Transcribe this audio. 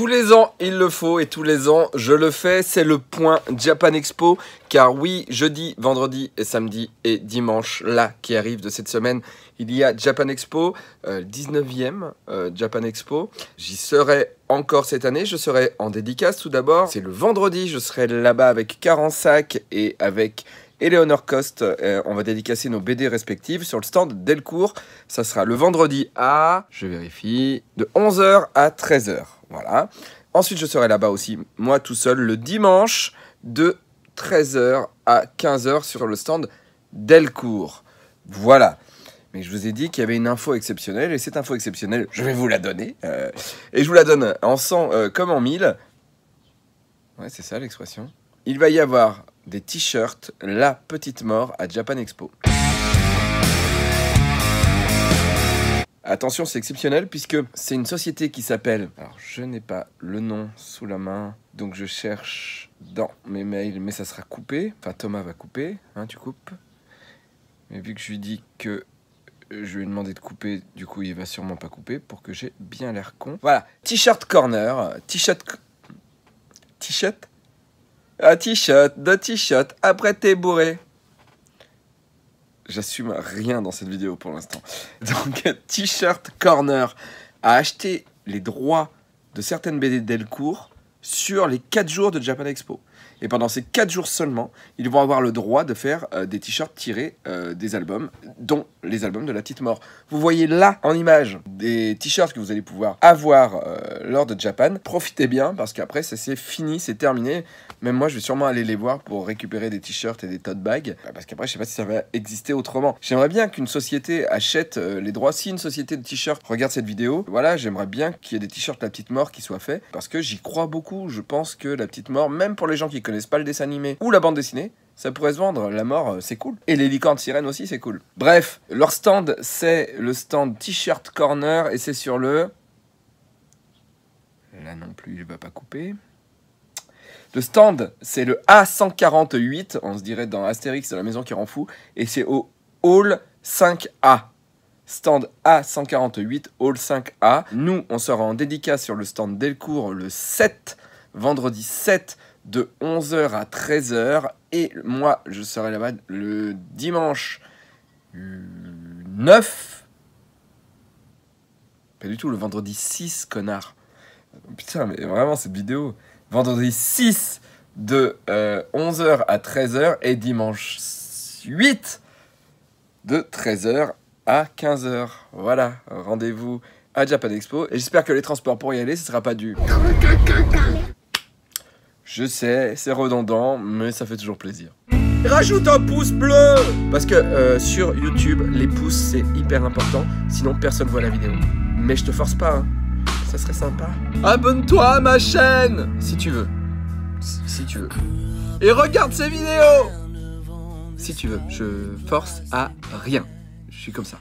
Tous les ans, il le faut et tous les ans, je le fais. C'est le point Japan Expo. Car oui, jeudi, vendredi et samedi et dimanche, là, qui arrive de cette semaine, il y a Japan Expo, 19e euh, euh, Japan Expo. J'y serai encore cette année. Je serai en dédicace tout d'abord. C'est le vendredi, je serai là-bas avec 40 sacs et avec et Cost. Euh, on va dédicacer nos BD respectives sur le stand Delcourt. Ça sera le vendredi à, je vérifie, de 11h à 13h. Voilà. Ensuite, je serai là-bas aussi, moi tout seul, le dimanche de 13h à 15h sur le stand Delcourt. Voilà. Mais je vous ai dit qu'il y avait une info exceptionnelle, et cette info exceptionnelle, je vais vous la donner. Euh, et je vous la donne en 100 euh, comme en 1000. Ouais, c'est ça l'expression. Il va y avoir des t-shirts La Petite Mort à Japan Expo. Attention, c'est exceptionnel puisque c'est une société qui s'appelle. Alors, je n'ai pas le nom sous la main, donc je cherche dans mes mails, mais ça sera coupé. Enfin, Thomas va couper, hein, tu coupes. Mais vu que je lui dis que je lui ai demandé de couper, du coup, il va sûrement pas couper pour que j'ai bien l'air con. Voilà, T-shirt Corner, T-shirt. T-shirt un t-shirt, deux t-shirts, après t'es bourré. J'assume rien dans cette vidéo pour l'instant. Donc, T-shirt Corner a acheté les droits de certaines BD Delcourt sur les 4 jours de Japan Expo. Et pendant ces 4 jours seulement, ils vont avoir le droit de faire euh, des t-shirts tirés euh, des albums, dont les albums de la petite mort. Vous voyez là en image des t-shirts que vous allez pouvoir avoir euh, lors de Japan. Profitez bien parce qu'après ça c'est fini, c'est terminé. Même moi je vais sûrement aller les voir pour récupérer des t-shirts et des tote bags. Bah, parce qu'après je sais pas si ça va exister autrement. J'aimerais bien qu'une société achète les droits. Si une société de t-shirts regarde cette vidéo, voilà, j'aimerais bien qu'il y ait des t-shirts de La Petite Mort qui soient faits. Parce que j'y crois beaucoup. Je pense que La Petite Mort, même pour les gens qui connaissent pas le dessin animé ou la bande dessinée, ça pourrait se vendre, la mort, euh, c'est cool. Et les licornes sirènes aussi, c'est cool. Bref, leur stand, c'est le stand T-shirt Corner et c'est sur le... Là non plus, il va pas couper. Le stand, c'est le A148, on se dirait dans Astérix, de la maison qui rend fou, et c'est au Hall 5A. Stand A148, Hall 5A. Nous, on sera en dédicace sur le stand Delcourt le 7, vendredi 7 de 11h à 13h. Et moi, je serai là-bas le dimanche 9. Pas du tout, le vendredi 6, connard. Putain, mais vraiment, cette vidéo. Vendredi 6 de 11h euh, à 13h et dimanche 8 de 13h à 15h. Voilà, rendez-vous à Japan Expo. Et j'espère que les transports pour y aller, ce sera pas du... Je sais, c'est redondant, mais ça fait toujours plaisir. Rajoute un pouce bleu Parce que euh, sur YouTube, les pouces, c'est hyper important, sinon personne voit la vidéo. Mais je te force pas, hein. ça serait sympa. Abonne-toi à ma chaîne Si tu veux. si tu veux. Et regarde ces vidéos Si tu veux, je force à rien. Je suis comme ça.